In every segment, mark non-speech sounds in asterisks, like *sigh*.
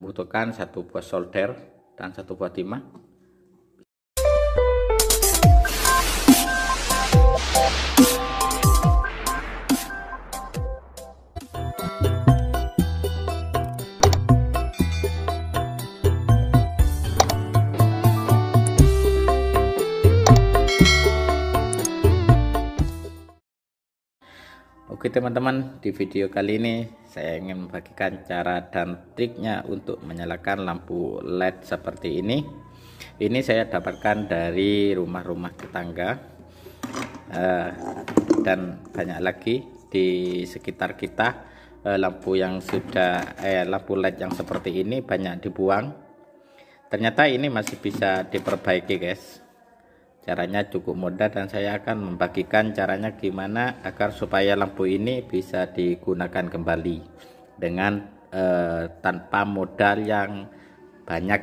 butuhkan satu buah solder dan satu buah timah Oke teman-teman, di video kali ini saya ingin membagikan cara dan triknya untuk menyalakan lampu LED seperti ini ini saya dapatkan dari rumah-rumah tetangga eh, dan banyak lagi di sekitar kita eh, lampu yang sudah eh lampu LED yang seperti ini banyak dibuang ternyata ini masih bisa diperbaiki guys caranya cukup mudah dan saya akan membagikan caranya gimana agar supaya lampu ini bisa digunakan kembali dengan eh, tanpa modal yang banyak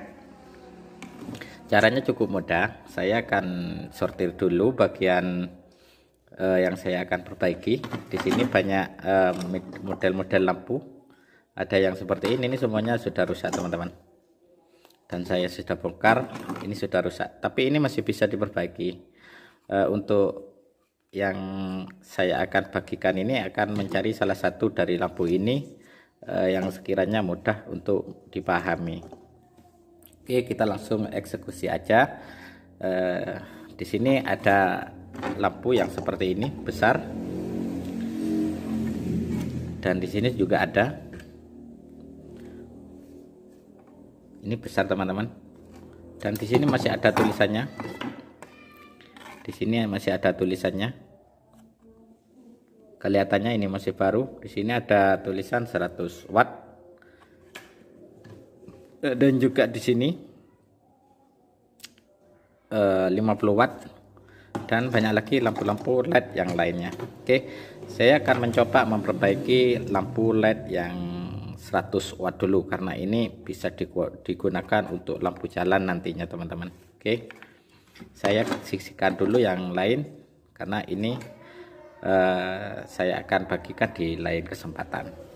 caranya cukup mudah saya akan sortir dulu bagian eh, yang saya akan perbaiki di sini banyak eh, model-model eh, lampu ada yang seperti ini ini semuanya sudah rusak teman-teman dan saya sudah bongkar ini sudah rusak tapi ini masih bisa diperbaiki e, untuk yang saya akan bagikan ini akan mencari salah satu dari lampu ini e, yang sekiranya mudah untuk dipahami oke kita langsung eksekusi aja e, di sini ada lampu yang seperti ini besar dan di sini juga ada ini besar teman-teman dan di sini masih ada tulisannya di sini masih ada tulisannya kelihatannya ini masih baru di sini ada tulisan 100 watt eh, dan juga di sini 50 eh, watt dan banyak lagi lampu-lampu LED yang lainnya oke saya akan mencoba memperbaiki lampu LED yang 100 watt dulu karena ini bisa digunakan untuk lampu jalan nantinya teman-teman oke saya sisihkan dulu yang lain karena ini uh, saya akan bagikan di lain kesempatan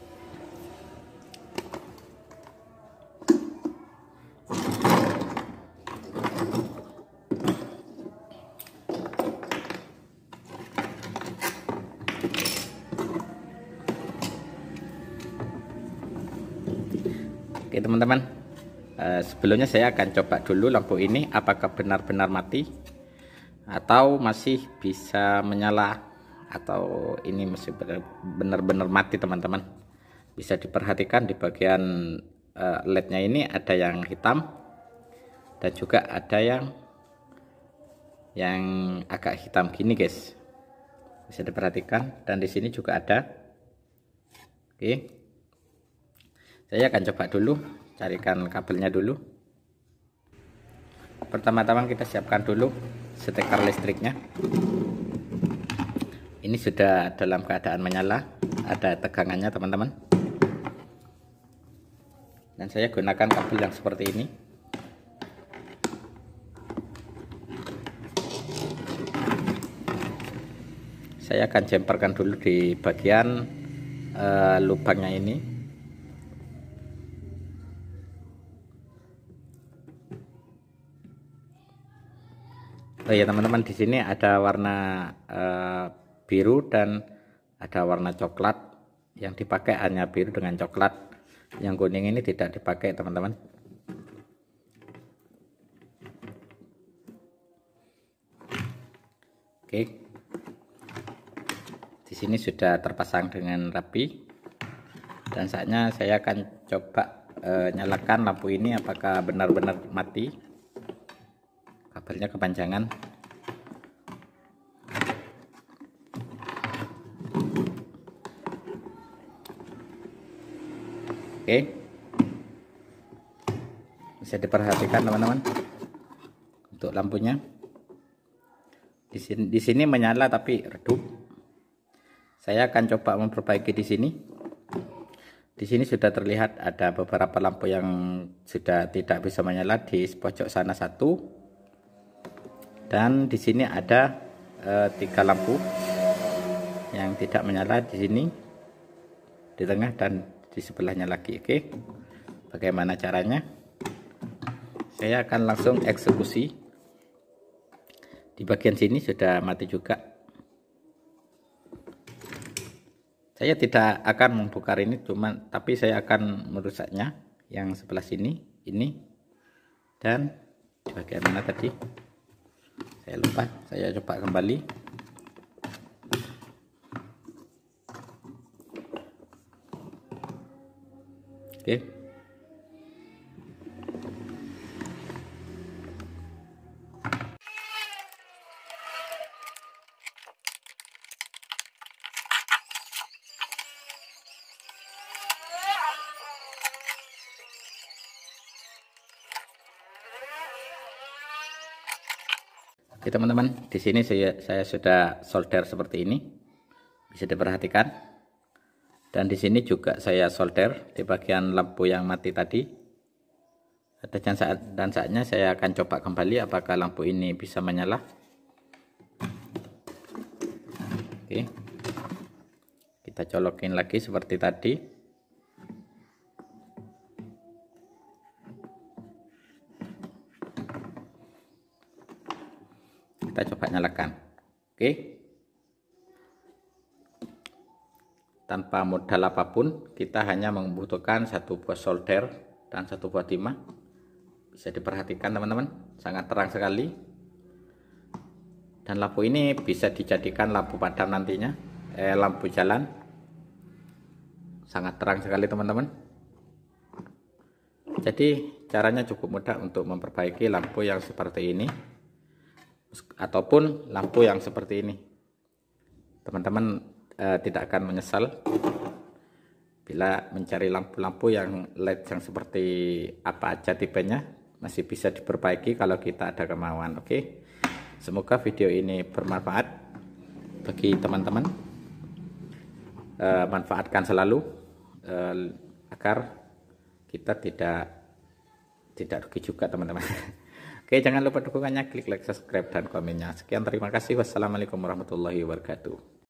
teman-teman eh, Sebelumnya saya akan coba dulu lampu ini Apakah benar-benar mati Atau masih bisa menyala Atau ini masih benar-benar mati teman-teman Bisa diperhatikan di bagian eh, lednya LED ini Ada yang hitam Dan juga ada yang Yang agak hitam gini guys Bisa diperhatikan Dan di sini juga ada Oke saya akan coba dulu carikan kabelnya dulu pertama-tama kita siapkan dulu steker listriknya ini sudah dalam keadaan menyala ada tegangannya teman-teman dan saya gunakan kabel yang seperti ini saya akan jemperkan dulu di bagian uh, lubangnya ini oh ya teman-teman di sini ada warna uh, biru dan ada warna coklat yang dipakai hanya biru dengan coklat yang kuning ini tidak dipakai teman-teman oke di sini sudah terpasang dengan rapi dan saatnya saya akan coba uh, nyalakan lampu ini apakah benar-benar mati kabelnya kepanjangan oke bisa diperhatikan teman-teman untuk lampunya di sini, di sini menyala tapi redup saya akan coba memperbaiki di sini di sini sudah terlihat ada beberapa lampu yang sudah tidak bisa menyala di pojok sana satu dan di sini ada e, tiga lampu yang tidak menyala di sini di tengah dan di sebelahnya lagi oke bagaimana caranya saya akan langsung eksekusi di bagian sini sudah mati juga saya tidak akan membuka ini cuman tapi saya akan merusaknya yang sebelah sini ini dan di bagian mana tadi saya lupa saya cepat kembali oke okay. Oke teman-teman, di sini saya, saya sudah solder seperti ini. Bisa diperhatikan. Dan di sini juga saya solder di bagian lampu yang mati tadi. Dan saat dan saatnya saya akan coba kembali apakah lampu ini bisa menyala. Oke. Kita colokin lagi seperti tadi. kita coba nyalakan oke tanpa modal apapun kita hanya membutuhkan satu buah solder dan satu buah timah bisa diperhatikan teman-teman sangat terang sekali dan lampu ini bisa dijadikan lampu padam nantinya eh, lampu jalan sangat terang sekali teman-teman jadi caranya cukup mudah untuk memperbaiki lampu yang seperti ini ataupun lampu yang seperti ini teman-teman eh, tidak akan menyesal bila mencari lampu-lampu yang LED yang seperti apa aja tipenya masih bisa diperbaiki kalau kita ada kemauan oke okay? semoga video ini bermanfaat bagi teman-teman e, manfaatkan selalu e, agar kita tidak tidak rugi juga teman-teman *laughs* Oke, jangan lupa dukungannya, klik like, subscribe, dan komennya. Sekian, terima kasih. Wassalamualaikum warahmatullahi wabarakatuh.